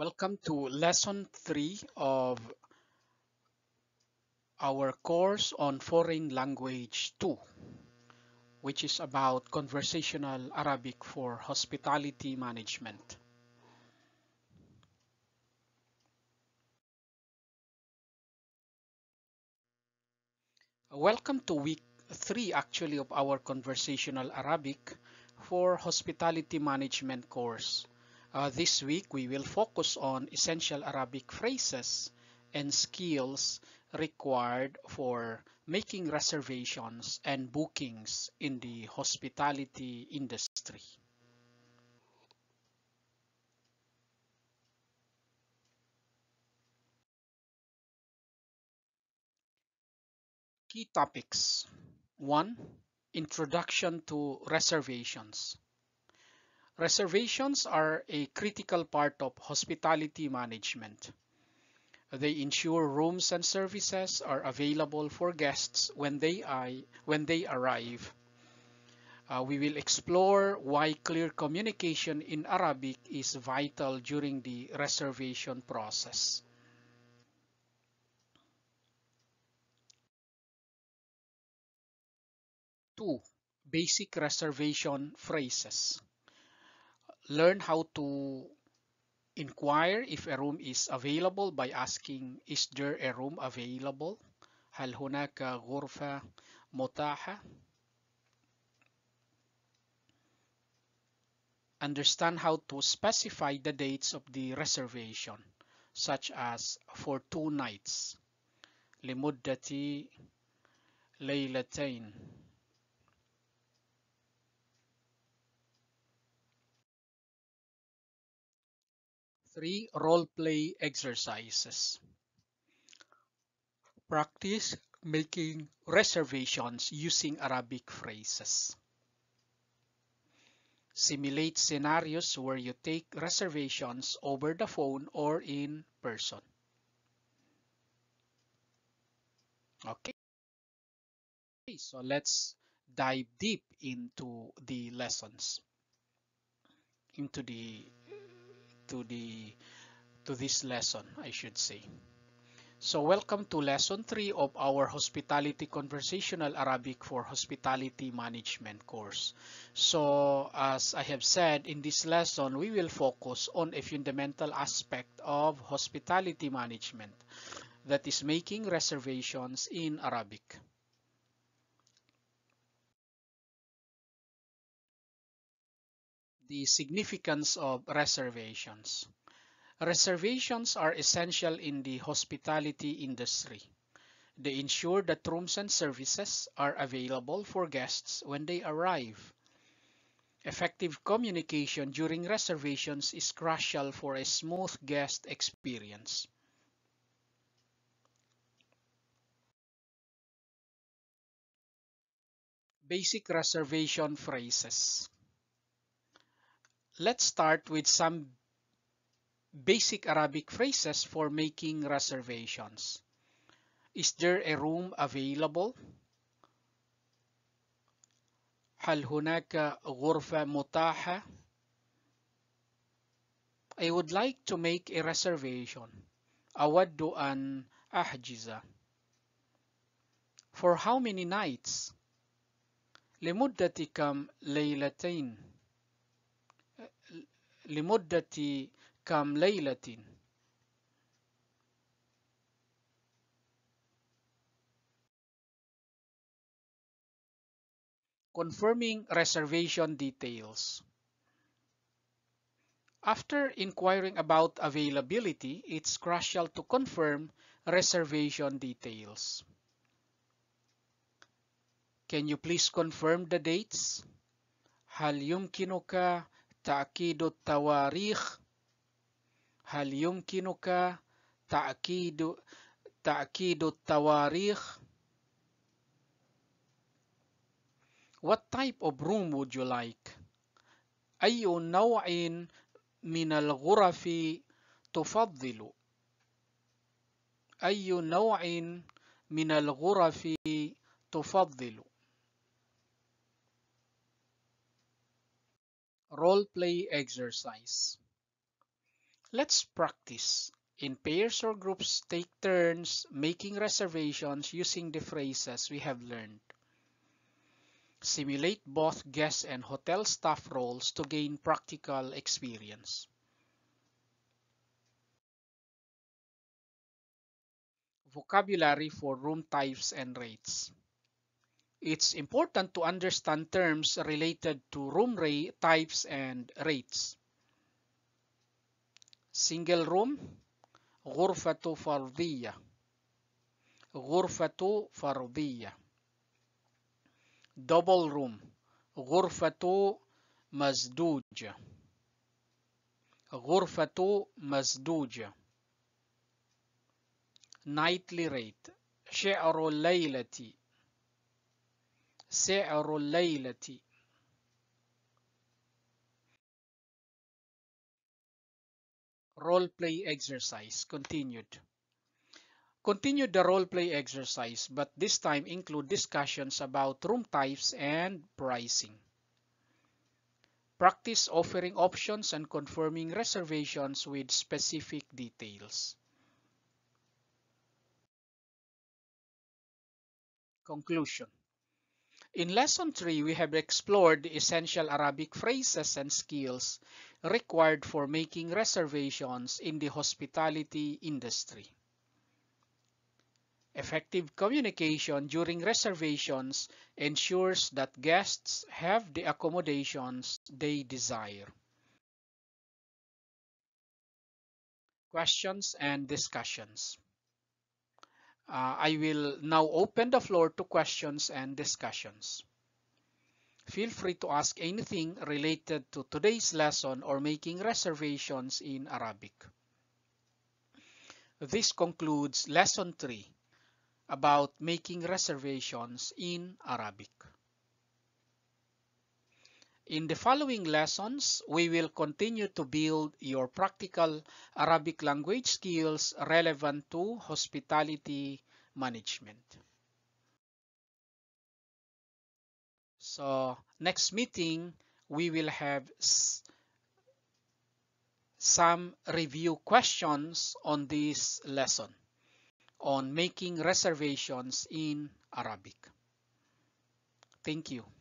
Welcome to lesson 3 of our course on foreign language 2 which is about conversational Arabic for hospitality management. Welcome to week 3 actually of our conversational Arabic for hospitality management course. Uh, this week, we will focus on essential Arabic phrases and skills required for making reservations and bookings in the hospitality industry. Key topics. 1. Introduction to reservations. Reservations are a critical part of hospitality management. They ensure rooms and services are available for guests when they, when they arrive. Uh, we will explore why clear communication in Arabic is vital during the reservation process. Two, basic reservation phrases learn how to inquire if a room is available by asking is there a room available هل هناك غرفة متاحة understand how to specify the dates of the reservation such as for two nights لمدة ليلتين 3. Role play exercises. Practice making reservations using Arabic phrases. Simulate scenarios where you take reservations over the phone or in person. Okay, so let's dive deep into the lessons, into the to the to this lesson, I should say. So welcome to lesson 3 of our Hospitality Conversational Arabic for Hospitality Management course. So as I have said, in this lesson, we will focus on a fundamental aspect of hospitality management that is making reservations in Arabic. the significance of reservations. Reservations are essential in the hospitality industry. They ensure that rooms and services are available for guests when they arrive. Effective communication during reservations is crucial for a smooth guest experience. Basic reservation phrases Let's start with some basic Arabic phrases for making reservations. Is there a room available? هل هناك غرفة متاحة? I would like to make a reservation. أود أن أحجز. For how many nights? لمدة كم ليلتين. لمدة كم ليلة confirming reservation details. After inquiring about availability, it's crucial to confirm reservation details. Can you please confirm the dates? هل يمكنك تعكيد التواريخ هل يمكنك تعكيد تعكيد التواريخ What type of room would you like? أي نوع من الغرف تفضل؟ أي نوع من الغرف تفضل؟ Role play exercise. Let's practice. In pairs or groups, take turns making reservations using the phrases we have learned. Simulate both guest and hotel staff roles to gain practical experience. Vocabulary for room types and rates it's important to understand terms related to room rate types and rates. Single room, غرفة فرضية. غرفة فرضية. Double room, غرفة مسدوجة. غرفة مسدوجة. Nightly rate, شعر الليلة سعر الليلة Role play exercise continued. Continue the role play exercise, but this time include discussions about room types and pricing. Practice offering options and confirming reservations with specific details. Conclusion in Lesson 3, we have explored the essential Arabic phrases and skills required for making reservations in the hospitality industry. Effective communication during reservations ensures that guests have the accommodations they desire. Questions and discussions. Uh, I will now open the floor to questions and discussions. Feel free to ask anything related to today's lesson or making reservations in Arabic. This concludes Lesson 3 about making reservations in Arabic. In the following lessons, we will continue to build your practical Arabic language skills relevant to hospitality management. So next meeting, we will have some review questions on this lesson on making reservations in Arabic. Thank you.